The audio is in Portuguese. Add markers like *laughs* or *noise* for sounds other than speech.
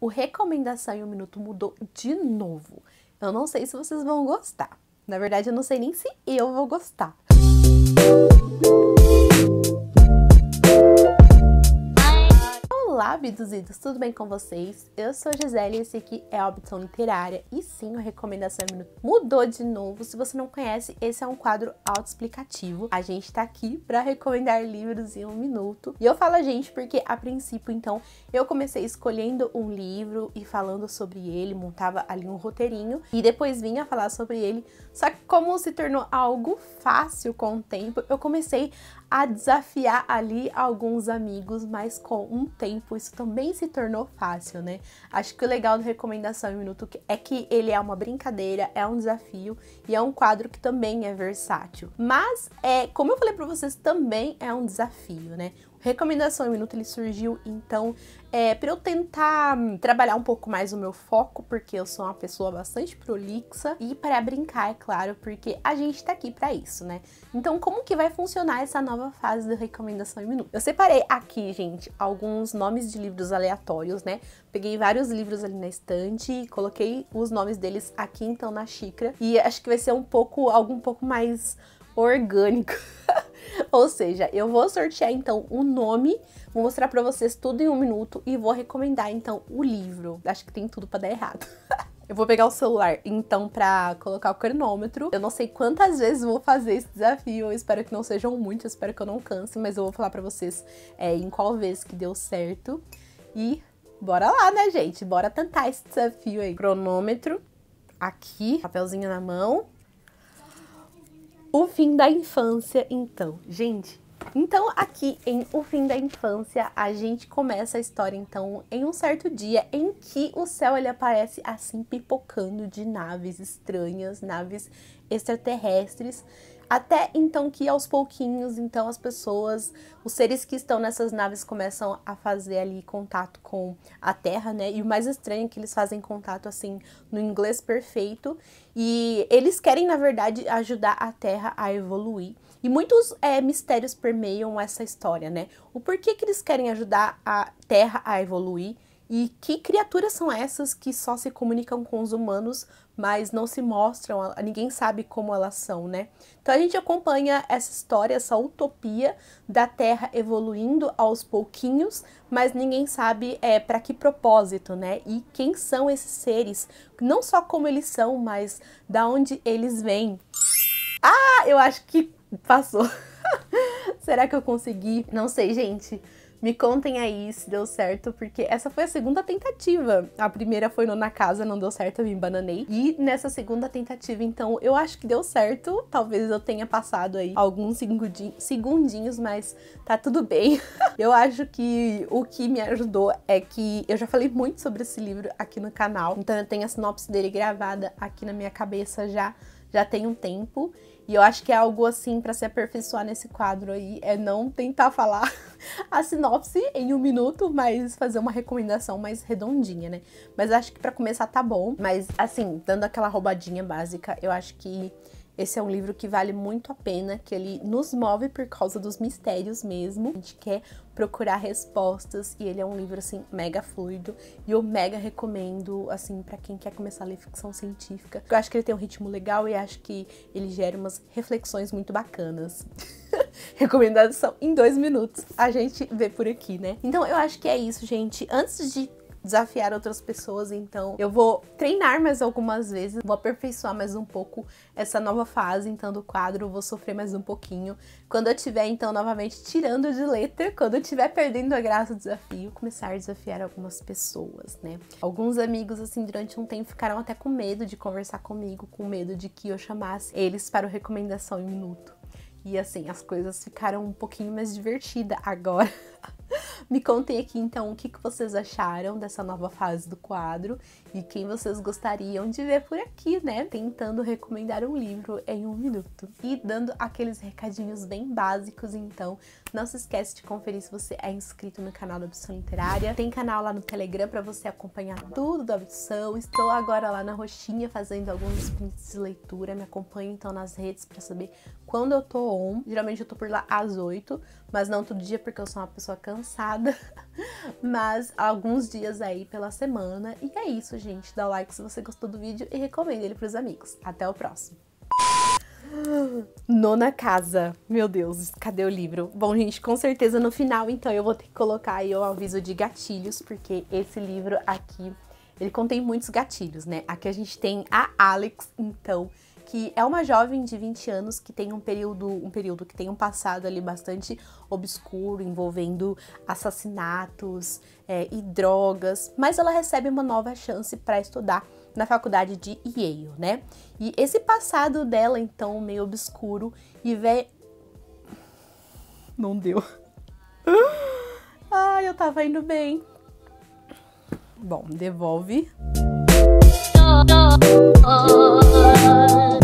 O Recomendação em um Minuto mudou de novo. Eu não sei se vocês vão gostar. Na verdade, eu não sei nem se eu vou gostar. Hábitos idos, tudo bem com vocês? Eu sou Gisele e esse aqui é a Opção Literária. E sim, a recomendação é minuto mudou de novo. Se você não conhece, esse é um quadro autoexplicativo. A gente tá aqui para recomendar livros em um minuto. E eu falo a gente porque, a princípio, então, eu comecei escolhendo um livro e falando sobre ele, montava ali um roteirinho e depois vinha falar sobre ele. Só que, como se tornou algo fácil com o tempo, eu comecei a desafiar ali alguns amigos, mas com um tempo isso também se tornou fácil, né? Acho que o legal do Recomendação em Minuto é que ele é uma brincadeira, é um desafio e é um quadro que também é versátil. Mas, é, como eu falei para vocês, também é um desafio, né? Recomendação Minuto ele surgiu então é, para eu tentar trabalhar um pouco mais o meu foco, porque eu sou uma pessoa bastante prolixa e para brincar, é claro, porque a gente tá aqui para isso, né? Então, como que vai funcionar essa nova fase da recomendação em minuto? Eu separei aqui, gente, alguns nomes de livros aleatórios, né? Peguei vários livros ali na estante e coloquei os nomes deles aqui então na xícara e acho que vai ser um pouco algo um pouco mais orgânico. *laughs* Ou seja, eu vou sortear então o nome, vou mostrar para vocês tudo em um minuto e vou recomendar então o livro. Acho que tem tudo para dar errado. *laughs* Eu vou pegar o celular, então, pra colocar o cronômetro. Eu não sei quantas vezes vou fazer esse desafio, eu espero que não sejam muitas, espero que eu não canse, mas eu vou falar pra vocês é, em qual vez que deu certo. E bora lá, né, gente? Bora tentar esse desafio aí. Cronômetro, aqui, papelzinho na mão. O fim da infância, então. Gente, então aqui em O fim da infância, a gente começa a história então em um certo dia em que o céu ele aparece assim pipocando de naves estranhas, naves extraterrestres até então que aos pouquinhos, então as pessoas, os seres que estão nessas naves começam a fazer ali contato com a Terra, né? E o mais estranho é que eles fazem contato assim no inglês perfeito e eles querem na verdade ajudar a Terra a evoluir. E muitos é, mistérios permeiam essa história, né? O porquê que eles querem ajudar a Terra a evoluir e que criaturas são essas que só se comunicam com os humanos, mas não se mostram, ninguém sabe como elas são, né? Então a gente acompanha essa história, essa utopia da Terra evoluindo aos pouquinhos, mas ninguém sabe é, para que propósito, né? E quem são esses seres, não só como eles são, mas da onde eles vêm. Ah, eu acho que passou. *laughs* Será que eu consegui? Não sei, gente. Me contem aí se deu certo, porque essa foi a segunda tentativa. A primeira foi no Na Casa, não deu certo, eu me bananei. E nessa segunda tentativa, então, eu acho que deu certo. Talvez eu tenha passado aí alguns segundinhos, mas tá tudo bem. *laughs* eu acho que o que me ajudou é que eu já falei muito sobre esse livro aqui no canal, então eu tenho a sinopse dele gravada aqui na minha cabeça já, já tem um tempo. E eu acho que é algo assim para se aperfeiçoar nesse quadro aí, é não tentar falar *laughs* a sinopse em um minuto, mas fazer uma recomendação mais redondinha, né? Mas acho que para começar tá bom. Mas assim, dando aquela roubadinha básica, eu acho que esse é um livro que vale muito a pena, que ele nos move por causa dos mistérios mesmo. A gente quer procurar respostas e ele é um livro assim mega fluido e eu mega recomendo assim para quem quer começar a ler ficção científica. Eu acho que ele tem um ritmo legal e acho que ele gera umas reflexões muito bacanas. *laughs* *laughs* recomendação em dois minutos. A gente vê por aqui, né? Então eu acho que é isso, gente. Antes de desafiar outras pessoas, então eu vou treinar mais algumas vezes, vou aperfeiçoar mais um pouco essa nova fase então do quadro, vou sofrer mais um pouquinho. Quando eu tiver então novamente tirando de letra, quando eu tiver perdendo a graça do desafio, começar a desafiar algumas pessoas, né? Alguns amigos assim durante um tempo ficaram até com medo de conversar comigo, com medo de que eu chamasse eles para o recomendação em minuto. E assim, as coisas ficaram um pouquinho mais divertidas agora. *laughs* Me contem aqui então o que, que vocês acharam dessa nova fase do quadro e quem vocês gostariam de ver por aqui, né? Tentando recomendar um livro em um minuto. E dando aqueles recadinhos bem básicos, então, não se esquece de conferir se você é inscrito no canal da Opção Literária. Tem canal lá no Telegram para você acompanhar tudo da opção. Estou agora lá na Roxinha fazendo alguns prints de leitura. Me acompanhe então nas redes para saber quando eu tô on. Geralmente eu tô por lá às 8, mas não todo dia porque eu sou uma pessoa cansada. *laughs* mas alguns dias aí pela semana. E é isso, gente. Dá like se você gostou do vídeo e recomenda ele para os amigos. Até o próximo. Nona Casa. Meu Deus, cadê o livro? Bom, gente, com certeza no final, então, eu vou ter que colocar aí um aviso de gatilhos, porque esse livro aqui, ele contém muitos gatilhos, né? Aqui a gente tem a Alex, então, que é uma jovem de 20 anos que tem um período, um período que tem um passado ali bastante obscuro, envolvendo assassinatos é, e drogas, mas ela recebe uma nova chance para estudar na faculdade de Yale, né? E esse passado dela, então, meio obscuro e vem. Não deu. Ai, eu tava indo bem. Bom, devolve. Oh, oh, oh,